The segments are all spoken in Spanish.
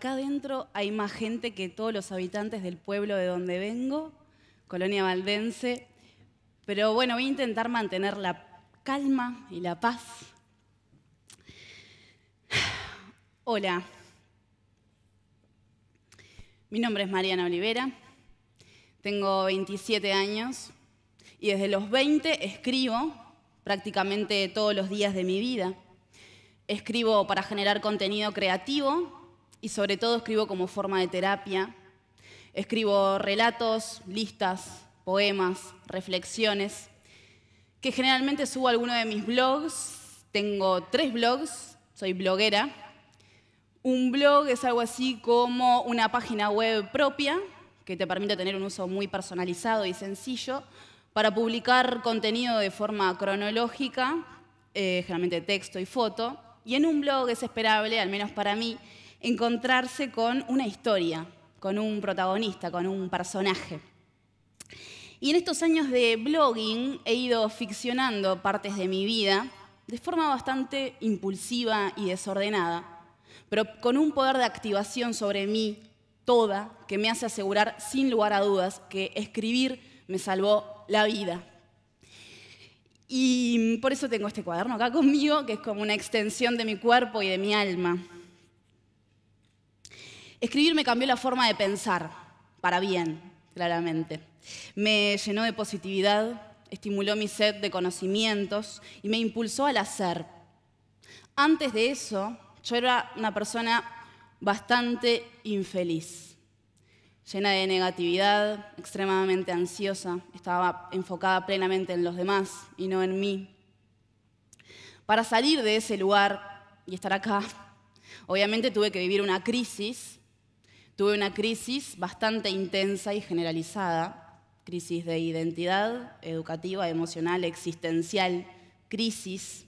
acá adentro hay más gente que todos los habitantes del pueblo de donde vengo, Colonia Valdense. Pero bueno, voy a intentar mantener la calma y la paz. Hola. Mi nombre es Mariana Olivera, tengo 27 años y desde los 20 escribo prácticamente todos los días de mi vida. Escribo para generar contenido creativo y sobre todo escribo como forma de terapia. Escribo relatos, listas, poemas, reflexiones, que generalmente subo a alguno de mis blogs. Tengo tres blogs, soy bloguera. Un blog es algo así como una página web propia que te permite tener un uso muy personalizado y sencillo para publicar contenido de forma cronológica, eh, generalmente texto y foto. Y en un blog es esperable, al menos para mí, encontrarse con una historia, con un protagonista, con un personaje. Y en estos años de blogging he ido ficcionando partes de mi vida de forma bastante impulsiva y desordenada, pero con un poder de activación sobre mí toda que me hace asegurar sin lugar a dudas que escribir me salvó la vida. Y por eso tengo este cuaderno acá conmigo, que es como una extensión de mi cuerpo y de mi alma. Escribir me cambió la forma de pensar, para bien, claramente. Me llenó de positividad, estimuló mi sed de conocimientos y me impulsó al hacer. Antes de eso, yo era una persona bastante infeliz, llena de negatividad, extremadamente ansiosa, estaba enfocada plenamente en los demás y no en mí. Para salir de ese lugar y estar acá, obviamente tuve que vivir una crisis Tuve una crisis bastante intensa y generalizada, crisis de identidad educativa, emocional, existencial, crisis.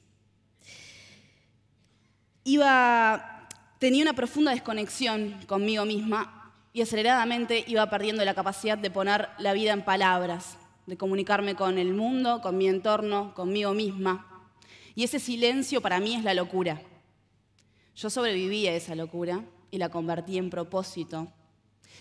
Iba, tenía una profunda desconexión conmigo misma y aceleradamente iba perdiendo la capacidad de poner la vida en palabras, de comunicarme con el mundo, con mi entorno, conmigo misma. Y ese silencio para mí es la locura. Yo sobreviví a esa locura y la convertí en propósito.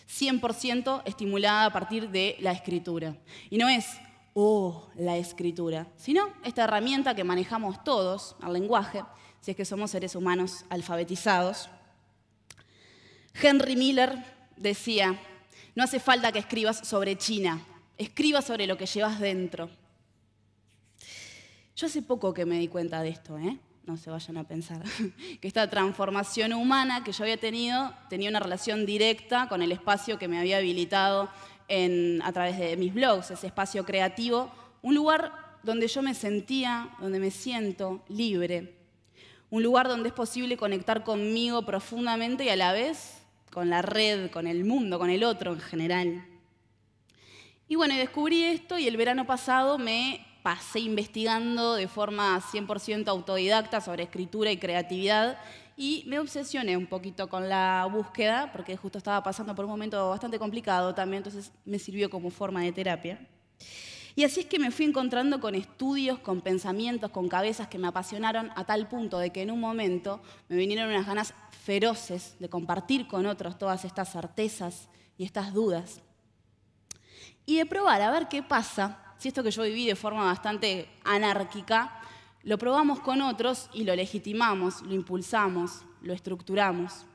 100% estimulada a partir de la escritura. Y no es, oh, la escritura, sino esta herramienta que manejamos todos, el lenguaje, si es que somos seres humanos alfabetizados. Henry Miller decía, no hace falta que escribas sobre China, escriba sobre lo que llevas dentro. Yo hace poco que me di cuenta de esto, ¿eh? no se vayan a pensar, que esta transformación humana que yo había tenido tenía una relación directa con el espacio que me había habilitado a través de mis blogs, ese espacio creativo, un lugar donde yo me sentía, donde me siento libre, un lugar donde es posible conectar conmigo profundamente y a la vez con la red, con el mundo, con el otro en general. Y bueno, descubrí esto y el verano pasado me pasé investigando de forma 100% autodidacta sobre escritura y creatividad y me obsesioné un poquito con la búsqueda, porque justo estaba pasando por un momento bastante complicado también, entonces me sirvió como forma de terapia. Y así es que me fui encontrando con estudios, con pensamientos, con cabezas que me apasionaron a tal punto de que en un momento me vinieron unas ganas feroces de compartir con otros todas estas certezas y estas dudas. Y de probar a ver qué pasa si esto que yo viví de forma bastante anárquica, lo probamos con otros y lo legitimamos, lo impulsamos, lo estructuramos.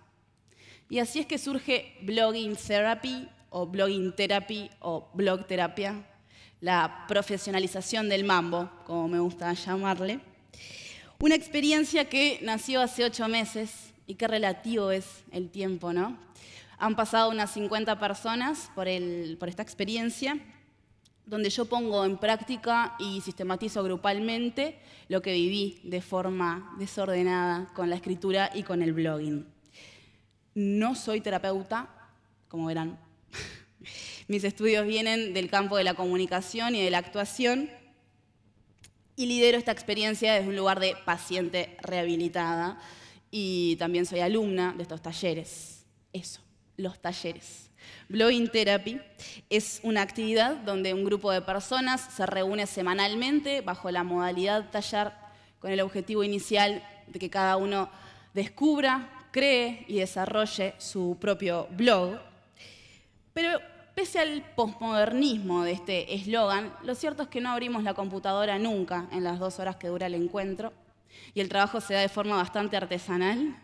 Y así es que surge blogging therapy o blogging therapy o blog terapia, la profesionalización del mambo, como me gusta llamarle. Una experiencia que nació hace ocho meses y qué relativo es el tiempo, ¿no? Han pasado unas 50 personas por esta experiencia donde yo pongo en práctica y sistematizo grupalmente lo que viví de forma desordenada con la escritura y con el blogging. No soy terapeuta, como verán. Mis estudios vienen del campo de la comunicación y de la actuación y lidero esta experiencia desde un lugar de paciente rehabilitada y también soy alumna de estos talleres. Eso los talleres. Blowing Therapy es una actividad donde un grupo de personas se reúne semanalmente bajo la modalidad taller con el objetivo inicial de que cada uno descubra, cree y desarrolle su propio blog. Pero pese al posmodernismo de este eslogan, lo cierto es que no abrimos la computadora nunca en las dos horas que dura el encuentro y el trabajo se da de forma bastante artesanal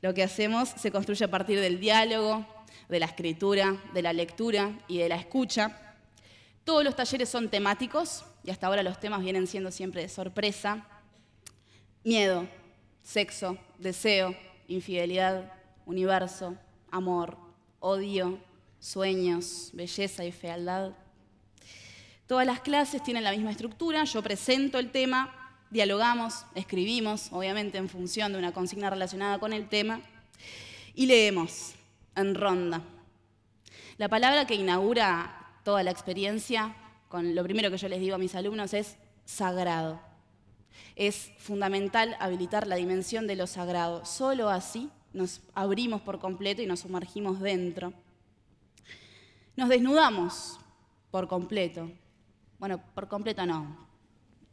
lo que hacemos se construye a partir del diálogo, de la escritura, de la lectura y de la escucha. Todos los talleres son temáticos y hasta ahora los temas vienen siendo siempre de sorpresa. Miedo, sexo, deseo, infidelidad, universo, amor, odio, sueños, belleza y fealdad. Todas las clases tienen la misma estructura, yo presento el tema, dialogamos, escribimos, obviamente en función de una consigna relacionada con el tema, y leemos en ronda. La palabra que inaugura toda la experiencia, con lo primero que yo les digo a mis alumnos, es sagrado. Es fundamental habilitar la dimensión de lo sagrado. Solo así nos abrimos por completo y nos sumergimos dentro. Nos desnudamos por completo. Bueno, por completo no,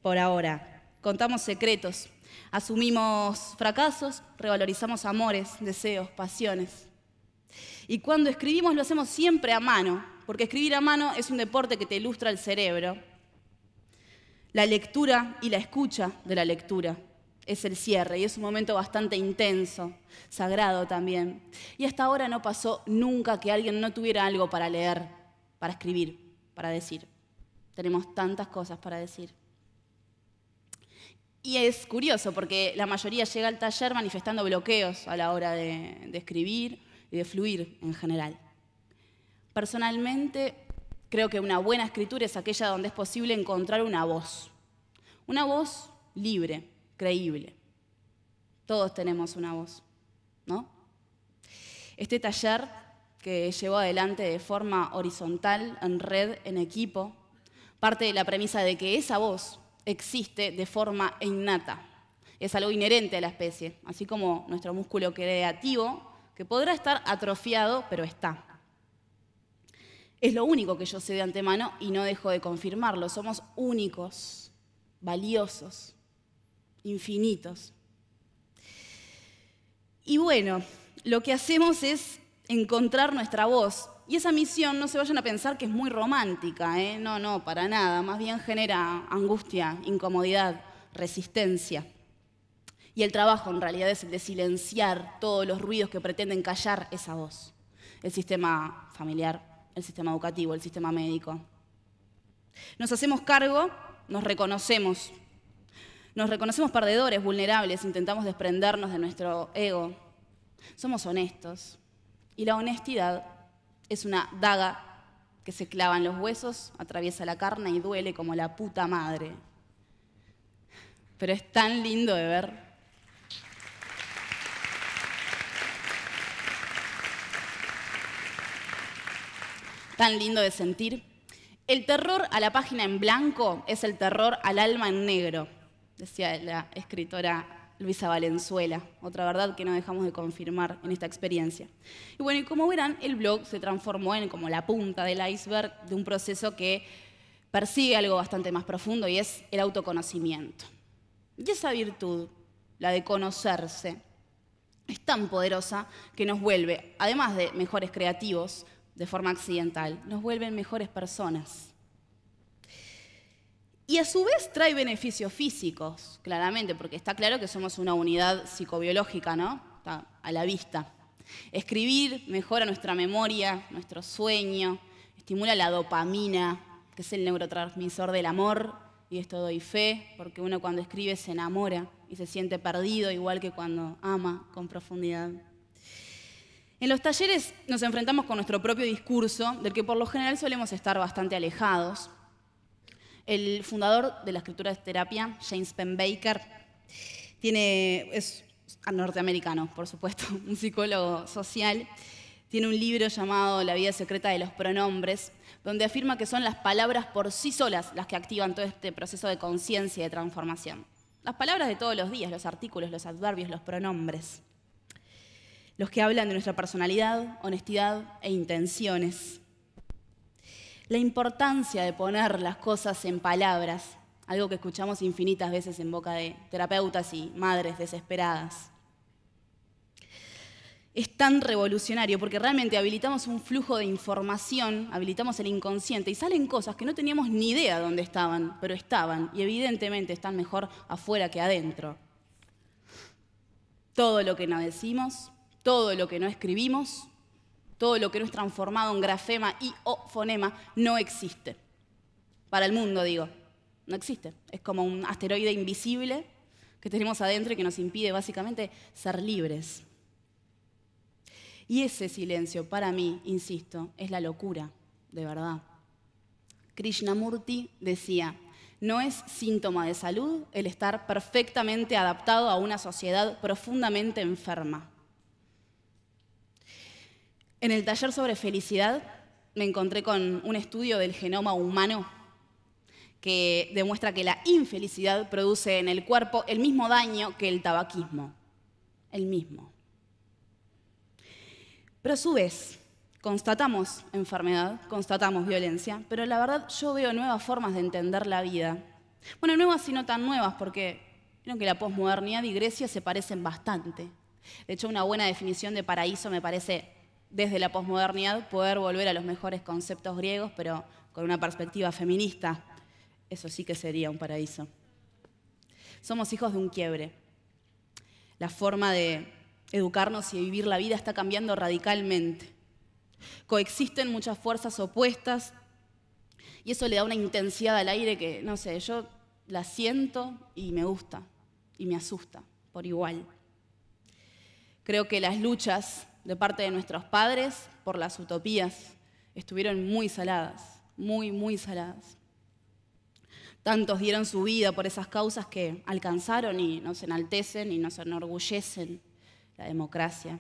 por ahora contamos secretos, asumimos fracasos, revalorizamos amores, deseos, pasiones. Y cuando escribimos lo hacemos siempre a mano, porque escribir a mano es un deporte que te ilustra el cerebro. La lectura y la escucha de la lectura es el cierre y es un momento bastante intenso, sagrado también. Y hasta ahora no pasó nunca que alguien no tuviera algo para leer, para escribir, para decir. Tenemos tantas cosas para decir. Y es curioso porque la mayoría llega al taller manifestando bloqueos a la hora de, escribir y de fluir en general. Personalmente, creo que una buena escritura es aquella donde es posible encontrar una voz. Una voz libre, creíble. Todos tenemos una voz, ¿no? Este taller que llevó adelante de forma horizontal, en red, en equipo, parte de la premisa de que esa voz existe de forma innata. Es algo inherente a la especie, así como nuestro músculo creativo, que podrá estar atrofiado, pero está. Es lo único que yo sé de antemano y no dejo de confirmarlo. Somos únicos, valiosos, infinitos. Y bueno, lo que hacemos es encontrar nuestra voz, y esa misión, no se vayan a pensar que es muy romántica, ¿eh? no, no, para nada, más bien genera angustia, incomodidad, resistencia. Y el trabajo en realidad es el de silenciar todos los ruidos que pretenden callar esa voz. El sistema familiar, el sistema educativo, el sistema médico. Nos hacemos cargo, nos reconocemos. Nos reconocemos perdedores, vulnerables, intentamos desprendernos de nuestro ego. Somos honestos. Y la honestidad es una daga que se clava en los huesos, atraviesa la carne y duele como la puta madre. Pero es tan lindo de ver. Tan lindo de sentir. El terror a la página en blanco es el terror al alma en negro, decía la escritora Luisa Valenzuela, otra verdad que no dejamos de confirmar en esta experiencia. Y bueno, y como verán, el blog se transformó en como la punta del iceberg de un proceso que persigue algo bastante más profundo y es el autoconocimiento. Y esa virtud, la de conocerse, es tan poderosa que nos vuelve, además de mejores creativos, de forma accidental, nos vuelven mejores personas. Y a su vez trae beneficios físicos, claramente, porque está claro que somos una unidad psicobiológica, ¿no? Está a la vista. Escribir mejora nuestra memoria, nuestro sueño, estimula la dopamina, que es el neurotransmisor del amor, y esto doy fe, porque uno cuando escribe se enamora y se siente perdido, igual que cuando ama con profundidad. En los talleres nos enfrentamos con nuestro propio discurso, del que por lo general solemos estar bastante alejados, el fundador de la escritura de terapia, James Penn Baker, tiene, es norteamericano, por supuesto, un psicólogo social, tiene un libro llamado La vida secreta de los pronombres, donde afirma que son las palabras por sí solas las que activan todo este proceso de conciencia y de transformación. Las palabras de todos los días, los artículos, los adverbios, los pronombres. Los que hablan de nuestra personalidad, honestidad e intenciones la importancia de poner las cosas en palabras, algo que escuchamos infinitas veces en boca de terapeutas y madres desesperadas. Es tan revolucionario porque realmente habilitamos un flujo de información, habilitamos el inconsciente y salen cosas que no teníamos ni idea dónde estaban, pero estaban y evidentemente están mejor afuera que adentro. Todo lo que no decimos, todo lo que no escribimos, todo lo que no es transformado en grafema y o fonema no existe. Para el mundo, digo. No existe. Es como un asteroide invisible que tenemos adentro y que nos impide básicamente ser libres. Y ese silencio, para mí, insisto, es la locura, de verdad. Krishnamurti decía, no es síntoma de salud el estar perfectamente adaptado a una sociedad profundamente enferma. En el taller sobre felicidad me encontré con un estudio del genoma humano que demuestra que la infelicidad produce en el cuerpo el mismo daño que el tabaquismo. El mismo. Pero a su vez, constatamos enfermedad, constatamos violencia, pero la verdad yo veo nuevas formas de entender la vida. Bueno, nuevas y no tan nuevas, porque creo que la posmodernidad y Grecia se parecen bastante. De hecho, una buena definición de paraíso me parece desde la posmodernidad poder volver a los mejores conceptos griegos, pero con una perspectiva feminista. Eso sí que sería un paraíso. Somos hijos de un quiebre. La forma de educarnos y vivir la vida está cambiando radicalmente. Coexisten muchas fuerzas opuestas y eso le da una intensidad al aire que, no sé, yo la siento y me gusta y me asusta por igual. Creo que las luchas de parte de nuestros padres por las utopías. Estuvieron muy saladas, muy, muy saladas. Tantos dieron su vida por esas causas que alcanzaron y nos enaltecen y nos enorgullecen. La democracia,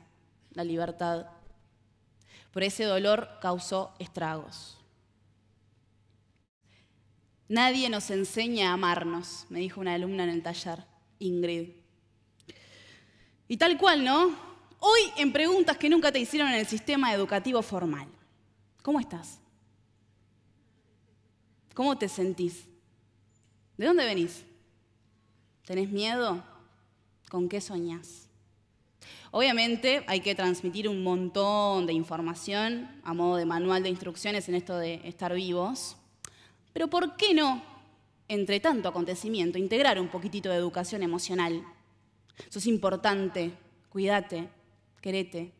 la libertad. Pero ese dolor causó estragos. Nadie nos enseña a amarnos, me dijo una alumna en el taller, Ingrid. Y tal cual, ¿no? Hoy en preguntas que nunca te hicieron en el sistema educativo formal. ¿Cómo estás? ¿Cómo te sentís? ¿De dónde venís? ¿Tenés miedo? ¿Con qué soñás? Obviamente hay que transmitir un montón de información a modo de manual de instrucciones en esto de estar vivos, pero ¿por qué no, entre tanto acontecimiento, integrar un poquitito de educación emocional? Eso es importante, cuídate, querete.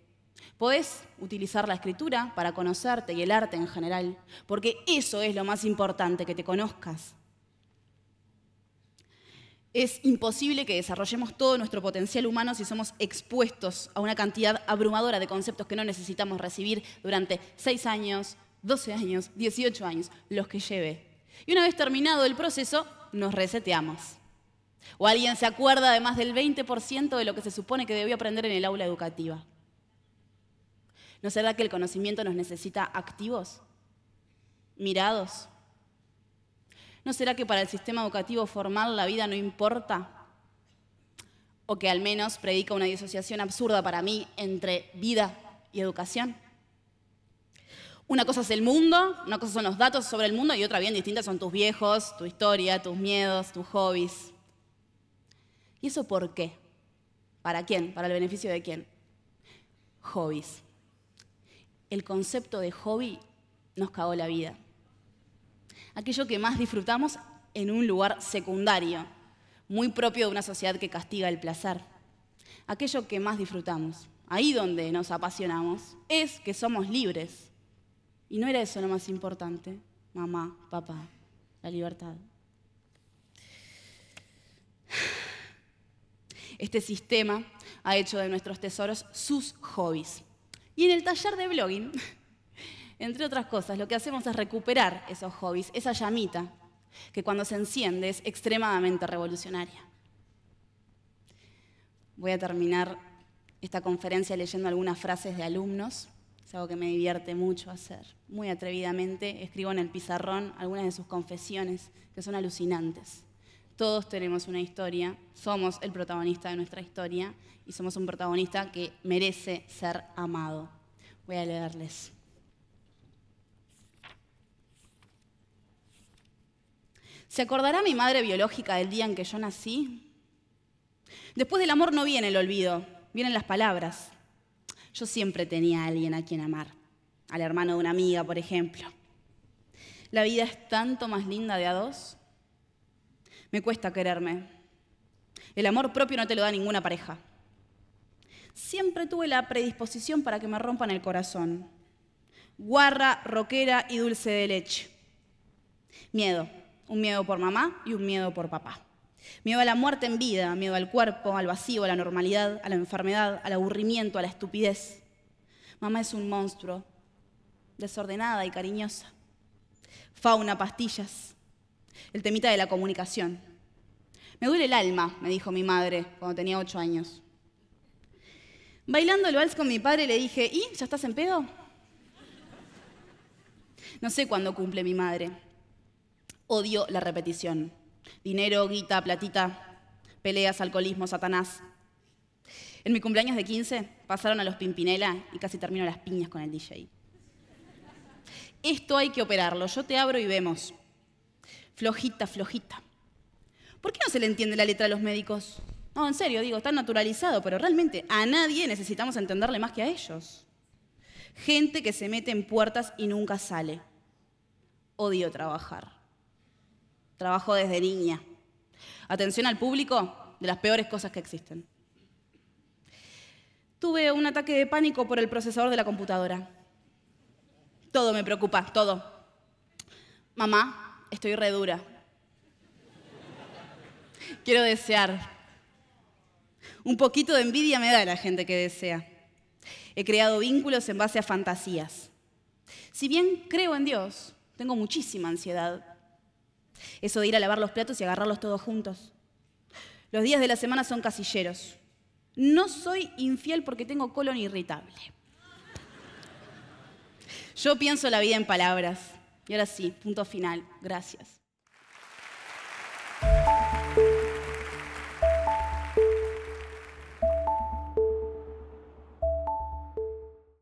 Podés utilizar la escritura para conocerte y el arte en general, porque eso es lo más importante, que te conozcas. Es imposible que desarrollemos todo nuestro potencial humano si somos expuestos a una cantidad abrumadora de conceptos que no necesitamos recibir durante 6 años, 12 años, 18 años, los que lleve. Y una vez terminado el proceso, nos reseteamos. ¿O alguien se acuerda de más del 20% de lo que se supone que debió aprender en el aula educativa? ¿No será que el conocimiento nos necesita activos? ¿Mirados? ¿No será que para el sistema educativo formal la vida no importa? ¿O que al menos predica una disociación absurda para mí entre vida y educación? Una cosa es el mundo, una cosa son los datos sobre el mundo y otra bien distinta son tus viejos, tu historia, tus miedos, tus hobbies. ¿Y eso por qué? ¿Para quién? ¿Para el beneficio de quién? Hobbies. El concepto de hobby nos cagó la vida. Aquello que más disfrutamos en un lugar secundario, muy propio de una sociedad que castiga el placer. Aquello que más disfrutamos, ahí donde nos apasionamos, es que somos libres. Y no era eso lo más importante, mamá, papá, la libertad. Este sistema ha hecho de nuestros tesoros sus hobbies. Y en el taller de blogging, entre otras cosas, lo que hacemos es recuperar esos hobbies, esa llamita que cuando se enciende es extremadamente revolucionaria. Voy a terminar esta conferencia leyendo algunas frases de alumnos. Es algo que me divierte mucho hacer. Muy atrevidamente escribo en el pizarrón algunas de sus confesiones, que son alucinantes. Todos tenemos una historia, somos el protagonista de nuestra historia y somos un protagonista que merece ser amado. Voy a leerles. ¿Se acordará mi madre biológica del día en que yo nací? Después del amor no viene el olvido, vienen las palabras. Yo siempre tenía a alguien a quien amar, al hermano de una amiga, por ejemplo. La vida es tanto más linda de a dos me cuesta quererme. El amor propio no te lo da ninguna pareja. Siempre tuve la predisposición para que me rompan el corazón. Guarra, roquera y dulce de leche. Miedo. Un miedo por mamá y un miedo por papá. Miedo a la muerte en vida, miedo al cuerpo, al vacío, a la normalidad, a la enfermedad, al aburrimiento, a la estupidez. Mamá es un monstruo, desordenada y cariñosa. Fauna pastillas, el temita de la comunicación. Me duele el alma, me dijo mi madre cuando tenía ocho años. Bailando el vals con mi padre le dije, ¿y? ¿Ya estás en pedo? No sé cuándo cumple mi madre. Odio la repetición. Dinero, guita, platita, peleas, alcoholismo, satanás. En mi cumpleaños de 15 pasaron a los Pimpinela y casi termino las piñas con el DJ. Esto hay que operarlo. Yo te abro y vemos flojita, flojita. ¿Por qué no se le entiende la letra a los médicos? No, en serio, digo, está naturalizado, pero realmente a nadie necesitamos entenderle más que a ellos. Gente que se mete en puertas y nunca sale. Odio trabajar. Trabajo desde niña. Atención al público, de las peores cosas que existen. Tuve un ataque de pánico por el procesador de la computadora. Todo me preocupa, todo. Mamá, estoy redura. Quiero desear. Un poquito de envidia me da la gente que desea. He creado vínculos en base a fantasías. Si bien creo en Dios, tengo muchísima ansiedad. Eso de ir a lavar los platos y agarrarlos todos juntos. Los días de la semana son casilleros. No soy infiel porque tengo colon irritable. Yo pienso la vida en palabras. Y ahora sí, punto final. Gracias.